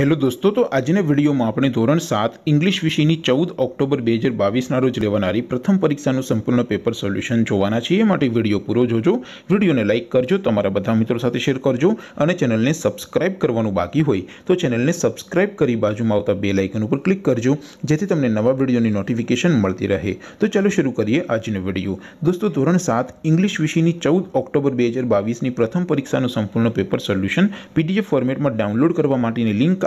hello દોસ્તો તો આજના વિડીયોમાં આપણે ધોરણ સાત ઇંગ્લિશ વિષયની ચૌદ ઓક્ટોબર બે હજાર બાવીસના રોજ લેવાનારી પ્રથમ પરીક્ષાનું સંપૂર્ણ પેપર સોલ્યુશન જોવાના છીએ એ માટે વિડીયો પૂરો જોજો વિડીયોને લાઇક કરજો તમારા બધા મિત્રો સાથે શેર કરજો અને ચેનલને સબસ્ક્રાઇબ કરવાનું બાકી હોય તો ચેનલને સબસ્ક્રાઇબ કરી બાજુમાં આવતા બે લાઇકન ઉપર ક્લિક કરજો જેથી તમને નવા વિડીયોની નોટિફિકેશન મળતી રહે તો ચાલો શરૂ કરીએ આજનો વિડીયો દોસ્તો ધોરણ સાત ઇંગ્લિશ વિષયની ચૌદ ઓક્ટોબર બે હજાર બાવીસની પ્રથમ પરીક્ષાનું સંપૂર્ણ પેપર સોલ્યુશન પીડીએફ ફોર્મેટમાં ડાઉનલોડ કરવા માટેની લિંક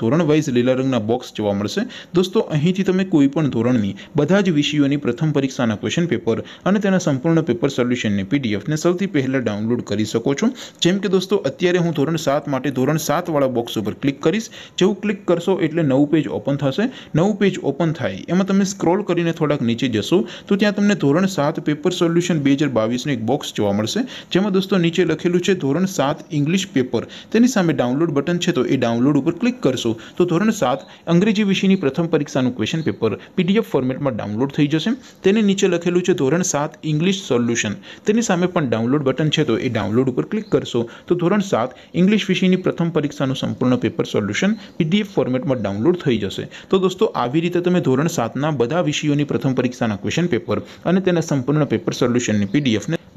ધોરણ वाइज લેલરંગના બોક્સ જોવા મળશે દોસ્તો અહીંથી તમે કોઈપણ ધોરણની બધા જ વિષયોની પ્રથમ પરીક્ષાના ક્વેશ્ચન પેપર અને તેના સંપૂર્ણ પેપર સોલ્યુશનની પીડીએફ ને સૌથી પહેલા ડાઉનલોડ કરી શકો છો જેમ કે દોસ્તો અત્યારે હું ધોરણ 7 માટે ધોરણ 7 વાળો બોક્સ ઉપર ક્લિક કરીશ જેવું ક્લિક કરશો એટલે નવું પેજ ઓપન થશે નવું પેજ ઓપન થાય એમાં તમે સ્ક્રોલ કરીને થોડક નીચે જશો તો ત્યાં તમને ધોરણ 7 પેપર સોલ્યુશન 2022 નો એક બોક્સ જોવા મળશે જેમાં દોસ્તો નીચે લખેલું છે ધોરણ 7 ઇંગ્લિશ પેપર તેની સામે ડાઉનલોડ બટન છે તો એ ડાઉનલોડ ઉપર ક્લિક કરશો ધોરણ 7 અંગ્રેજી વિષયની પ્રથમ પરીક્ષાનું ક્વેશ્ચન પેપર પીડીએફ ફોર્મેટમાં ડાઉનલોડ થઈ જશે તેની નીચે લખેલું છે ધોરણ 7 ઇંગ્લિશ સોલ્યુશન તેની સામે પણ ડાઉનલોડ બટન છે તો એ ડાઉનલોડ ઉપર ક્લિક કરશો તો ધોરણ 7 ઇંગ્લિશ વિષયની પ્રથમ પરીક્ષાનું સંપૂર્ણ પેપર સોલ્યુશન પીડીએફ ફોર્મેટમાં ડાઉનલોડ થઈ જશે તો દોસ્તો આવી રીતે તમે ધોરણ 7 ના બધા વિષયોની પ્રથમ પરીક્ષાના ક્વેશ્ચન પેપર અને તેના સંપૂર્ણ પેપર સોલ્યુશનની પીડીએફ